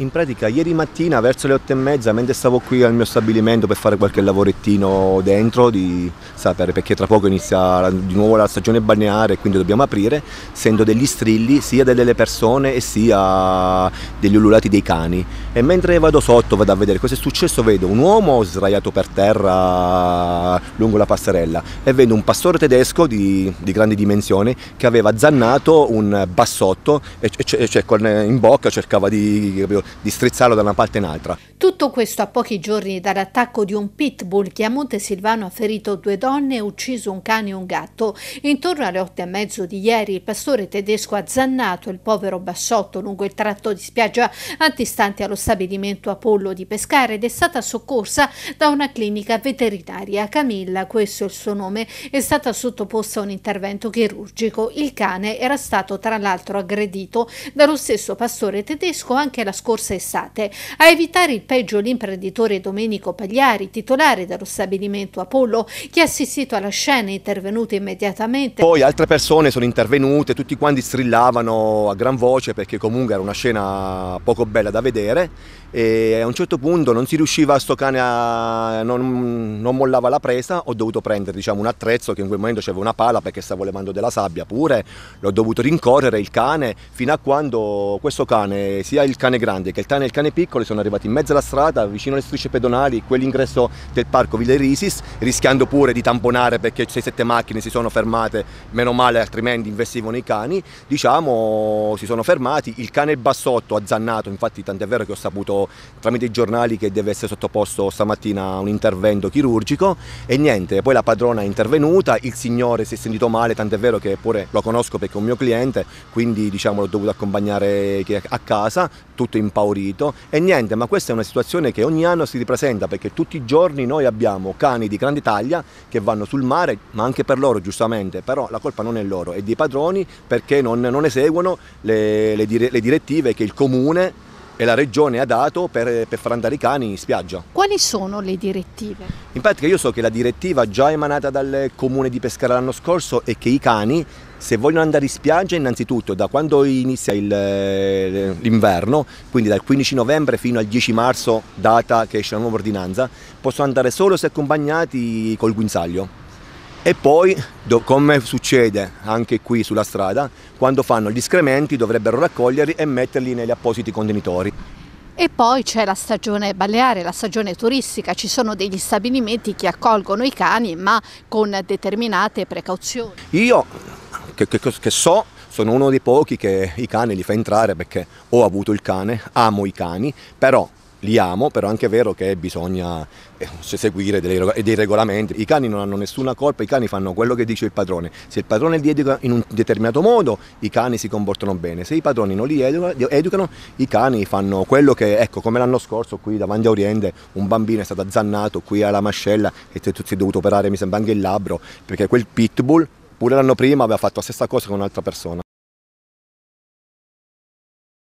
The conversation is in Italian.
In pratica ieri mattina verso le otto e mezza mentre stavo qui al mio stabilimento per fare qualche lavorettino dentro di sapere perché tra poco inizia di nuovo la stagione balneare e quindi dobbiamo aprire sento degli strilli sia delle persone e sia degli ululati dei cani e mentre vado sotto vado a vedere cosa è successo vedo un uomo sdraiato per terra lungo la passerella e vedo un pastore tedesco di, di grandi dimensioni che aveva zannato un bassotto e, e, cioè, in bocca cercava di di strizzarlo da una parte in altra. Tutto questo a pochi giorni dall'attacco di un pitbull che a Monte Silvano ha ferito due donne e ucciso un cane e un gatto. Intorno alle otto e mezzo di ieri il pastore tedesco ha zannato il povero Bassotto lungo il tratto di spiaggia antistante allo stabilimento Apollo di Pescara ed è stata soccorsa da una clinica veterinaria. Camilla, questo è il suo nome, è stata sottoposta a un intervento chirurgico. Il cane era stato tra l'altro aggredito dallo stesso pastore tedesco anche la scorsa scorsa estate. A evitare il peggio l'imprenditore Domenico Pagliari, titolare dello stabilimento Apollo, che ha assistito alla scena e intervenuto immediatamente. Poi altre persone sono intervenute, tutti quanti strillavano a gran voce perché comunque era una scena poco bella da vedere e a un certo punto non si riusciva a sto cane a... non, non mollava la presa, ho dovuto prendere diciamo, un attrezzo che in quel momento c'era una pala perché stavo levando della sabbia pure, l'ho dovuto rincorrere il cane fino a quando questo cane, sia il cane grande episodi, che il cane e il cane piccolo sono arrivati in mezzo alla strada, vicino alle strisce pedonali, quell'ingresso del parco Villa Risis, rischiando pure di tamponare perché 6-7 macchine si sono fermate, meno male altrimenti investivano i cani, diciamo si sono fermati, il cane bassotto ha zannato, infatti tant'è vero che ho saputo tramite i giornali che deve essere sottoposto stamattina a un intervento chirurgico e niente, poi la padrona è intervenuta, il signore si è sentito male, tant'è vero che pure lo conosco perché è un mio cliente, quindi diciamo l'ho dovuto accompagnare a casa, tutto in pace impaurito e niente, ma questa è una situazione che ogni anno si ripresenta perché tutti i giorni noi abbiamo cani di grande taglia che vanno sul mare, ma anche per loro giustamente, però la colpa non è loro, è dei padroni perché non, non eseguono le, le, dire, le direttive che il comune e la regione ha dato per, per, far andare i cani in spiaggia. Quali sono le direttive? In pratica io so che la direttiva già emanata dal comune di Pescara l'anno scorso è che i cani se vogliono andare in spiaggia innanzitutto da quando inizia il, l'inverno, quindi dal 15 novembre fino al 10 marzo, data che esce la nuova ordinanza, possono andare solo se accompagnati col guinzaglio. E poi, do, come succede anche qui sulla strada, quando fanno gli scrementi dovrebbero raccoglierli e metterli negli appositi contenitori. E poi c'è la stagione balneare, la stagione turistica, ci sono degli stabilimenti che accolgono i cani ma con determinate precauzioni. Io, che, che, che so, sono uno dei pochi che i cani li fa entrare perché ho avuto il cane, amo i cani, però li amo, però anche è vero che bisogna eh, seguire dei, regolamenti. I cani non hanno nessuna colpa, i cani fanno quello che dice il padrone. Se il padrone li educa in un determinato modo, i cani si comportano bene. Se i padroni non li educano i cani fanno quello che, ecco, come l'anno scorso qui davanti a Oriente, un bambino è stato azzannato qui alla mascella e si è dovuto operare, mi sembra, anche il labbro, perché quel pitbull, pure l'anno prima, aveva fatto la stessa cosa con un'altra persona.